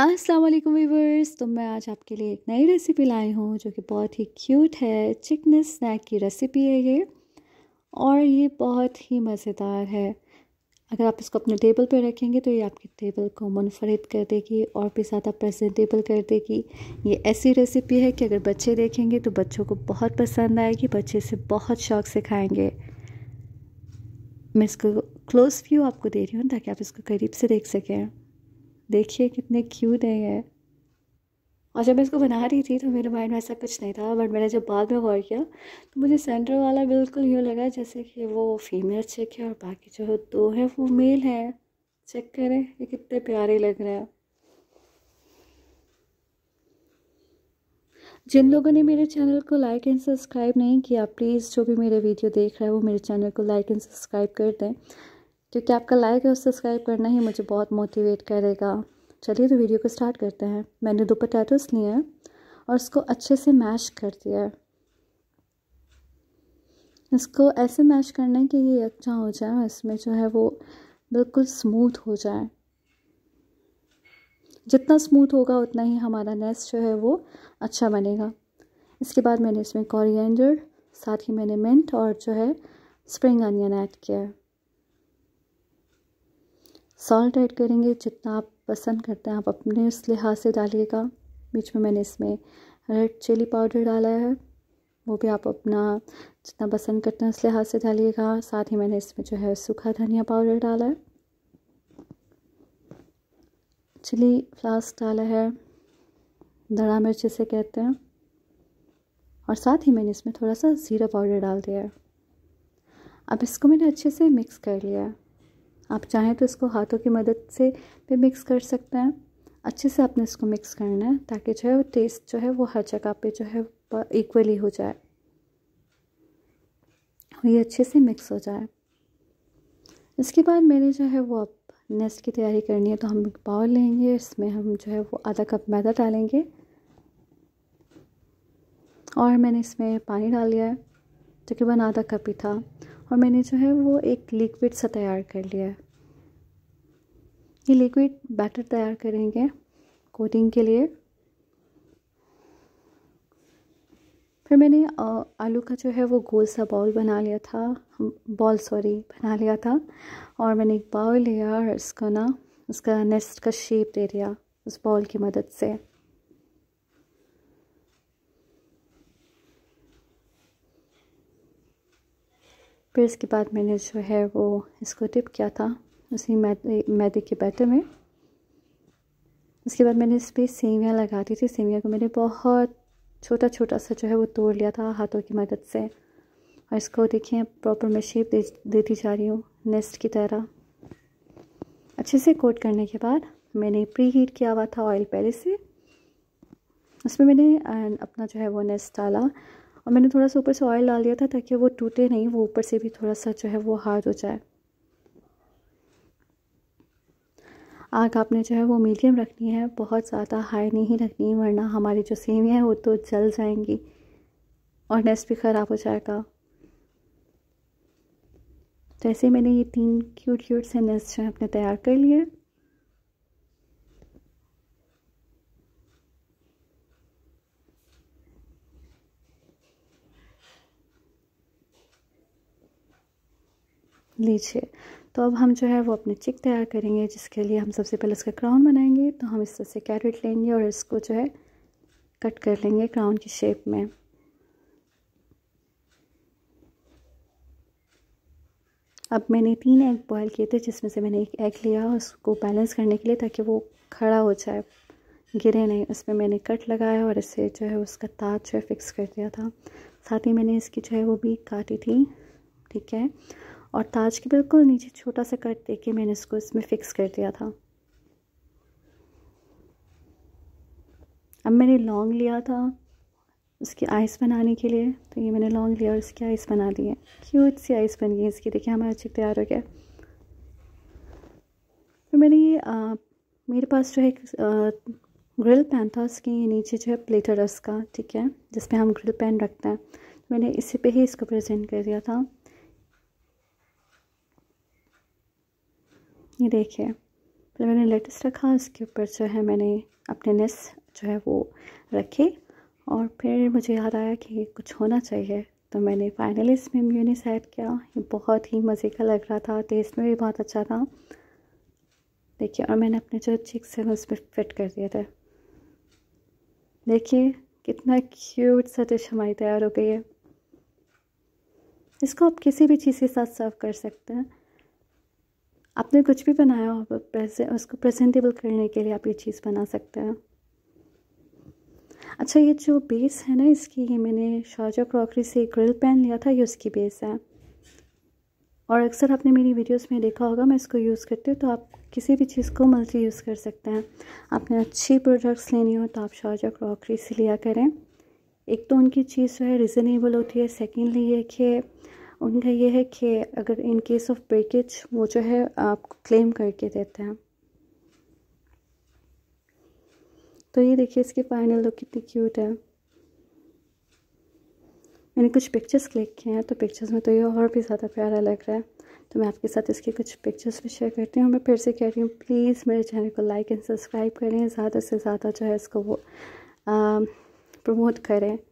अस्सलाम वालेकुम वीवर्स तो मैं आज आपके लिए एक नई रेसिपी लाई हूँ जो कि बहुत ही क्यूट है चिकन स्नैक की रेसिपी है ये और ये बहुत ही मज़ेदार है अगर आप इसको अपने टेबल पर रखेंगे तो ये आपके टेबल को मुनफरद कर देगी और भी ज़्यादा प्रेजेंटेबल कर देगी ये ऐसी रेसिपी है कि अगर बच्चे देखेंगे तो बच्चों को बहुत पसंद आएगी बच्चे इसे बहुत शौक से खाएँगे मैं इसको क्लोज़ व्यू आपको दे रही हूँ ताकि आप इसको करीब से देख सकें देखिए कितने क्यूट है ये और जब मैं इसको बना रही थी तो मेरे माइंड में ऐसा कुछ नहीं था बट मैंने जब बाद में गौर किया तो मुझे सेंटर वाला बिल्कुल यूँ लगा जैसे कि वो फीमेल चेक है और बाकी जो दो है वो मेल है चेक करें ये कितने प्यारे लग रहे हैं जिन लोगों ने मेरे चैनल को लाइक एंड सब्सक्राइब नहीं किया प्लीज़ जो भी मेरे वीडियो देख रहा है वो मेरे चैनल को लाइक एंड सब्सक्राइब कर दें क्योंकि आपका लाइक और सब्सक्राइब करना ही मुझे बहुत मोटिवेट करेगा चलिए तो वीडियो को स्टार्ट करते हैं मैंने दो पटैटोस लिए हैं और इसको अच्छे से मैश कर दिया है इसको ऐसे मैश करना है कि ये अच्छा हो जाए और इसमें जो है वो बिल्कुल स्मूथ हो जाए जितना स्मूथ होगा उतना ही हमारा नेस्ट जो है वो अच्छा बनेगा इसके बाद मैंने इसमें कॉरिएंडर साथ ही मैंने मिंट और जो है स्प्रिंग अनियन ऐड किया है सॉल्ट ऐड करेंगे जितना आप पसंद करते हैं आप अपने उस लिहाज से डालिएगा बीच में मैंने इसमें रेड चिली पाउडर डाला है वो भी आप अपना जितना पसंद करते हैं उस लिहाज से डालिएगा साथ ही मैंने इसमें जो है सूखा धनिया पाउडर डाला है चिली फ्लास डाला है धड़ा मिर्च जिसे कहते हैं और साथ ही मैंने इसमें थोड़ा सा ज़ीरा पाउडर डाल दिया है अब इसको मैंने अच्छे से मिक्स कर लिया है आप चाहें तो इसको हाथों की मदद से भी मिक्स कर सकते हैं अच्छे से आपने इसको मिक्स करना है ताकि जो है वो टेस्ट जो है वो हर जगह पे जो है इक्वली हो जाए और ये अच्छे से मिक्स हो जाए इसके बाद मैंने जो है वो अब नेस्ट की तैयारी करनी है तो हम एक बाउल लेंगे इसमें हम जो है वो आधा कप मैदा डालेंगे और मैंने इसमें पानी डाल लिया है तकरीबन आधा कप ही था और मैंने जो है वो एक लिक्विड सा तैयार कर लिया है ये लिक्विड बैटर तैयार करेंगे कोटिंग के लिए फिर मैंने आलू का जो है वो गोल सा बॉल बना लिया था बॉल सॉरी बना लिया था और मैंने एक बाउल लिया और इसको ना उसका नेस्ट का शेप दे दिया उस बॉल की मदद से फिर इसके बाद मैंने जो है वो इसको टिप किया था उसी मैदे मैदे के बैटर में उसके बाद मैंने इस पर सेवियाँ लगा दी थी सेवियाँ को मैंने बहुत छोटा छोटा सा जो है वो तोड़ लिया था हाथों की मदद से और इसको देखिए प्रॉपर मैं शेप दे देती जा रही हूँ नेस्ट की तरह अच्छे से कोट करने के बाद मैंने प्री हीट किया हुआ था ऑयल पहले से उसमें मैंने अपना जो है वो नेस्ट डाला और मैंने थोड़ा सा ऊपर से ऑयल डाल दिया था ताकि वो टूटे नहीं वो ऊपर से भी थोड़ा सा जो है वो हार्ड हो जाए आग आपने जो है वो मीडियम रखनी है बहुत ज़्यादा हाई नहीं रखनी वरना हमारी जो सेवियाँ हैं वो तो जल जाएंगी और नेस्ट भी ख़राब हो जाएगा तो ऐसे मैंने ये तीन क्यूट क्यूट से नेस्ट जो है अपने तैयार कर लिए लीजिए तो अब हम जो है वो अपने चिक तैयार करेंगे जिसके लिए हम सबसे पहले इसका क्राउन बनाएंगे तो हम इस तरह से कैरेट लेंगे और इसको जो है कट कर लेंगे क्राउन की शेप में अब मैंने तीन एग बॉयल किए थे जिसमें से मैंने एक एग लिया उसको बैलेंस करने के लिए ताकि वो खड़ा हो जाए गिरे नहीं उसमें मैंने कट लगाया और इसे जो है उसका ताज जो है फिक्स कर दिया था साथ ही मैंने इसकी जो है वो भी काटी थी ठीक है और ताज के बिल्कुल नीचे छोटा सा कट दे के मैंने इसको इसमें फ़िक्स कर दिया था अब मैंने लॉन्ग लिया था उसकी आइस बनाने के लिए तो ये मैंने लॉन्ग लिया और इसकी आइस बना दी है क्यूट सी आइस बन गई इसकी देखिए हमारा चिक तैयार हो गया फिर मैंने ये आ, मेरे पास जो है ग्रिल पैन था उसके नीचे जो है प्लेटर उसका ठीक है जिसपे हम ग्रिल पैन रखते हैं मैंने इसी पे ही इसको प्रेजेंट कर दिया था ये देखिए पहले मैंने लेटेस्ट रखा उसके ऊपर जो है मैंने अपने नेस जो है वो रखे और फिर मुझे याद आया कि कुछ होना चाहिए तो मैंने फाइनली इसमें म्यूनिस ऐड किया ये बहुत ही मज़े का लग रहा था टेस्ट में भी बहुत अच्छा था देखिए और मैंने अपने जो चिक्स हैं उसमें फिट कर दिए थे देखिए कितना क्यूट सा डिश हमारी तैयार हो गई है इसको आप किसी भी चीज़ के साथ सर्व कर सकते हैं आपने कुछ भी बनाया हो प्रेसे उसको प्रेजेंटेबल करने के लिए आप ये चीज़ बना सकते हैं अच्छा ये जो बेस है ना इसकी ये मैंने शारजा क्रॉकरी से ग्रिल पेन लिया था ये उसकी बेस है और अक्सर आपने मेरी वीडियोस में देखा होगा मैं इसको यूज़ करती हूँ तो आप किसी भी चीज़ को मल्टी यूज़ कर सकते हैं आपने अच्छी प्रोडक्ट्स लेनी हो तो आप शारजा क्रॉकरी से लिया करें एक तो उनकी चीज़ जो है रिजनेबल होती है सेकेंडली ये कि उनका ये है कि अगर इन केस ऑफ ब्रेकेज वो जो है आपको क्लेम करके देते हैं तो ये देखिए इसकी फाइनल लुक कितनी क्यूट है मैंने कुछ पिक्चर्स क्लिक किए हैं तो पिक्चर्स में तो ये और भी ज़्यादा प्यारा लग रहा है तो मैं आपके साथ इसके कुछ पिक्चर्स भी शेयर करती हूँ मैं फिर से कह रही हूँ प्लीज़ मेरे चैनल को लाइक एंड सब्सक्राइब करें ज़्यादा से ज़्यादा जो है इसको वो प्रमोट करें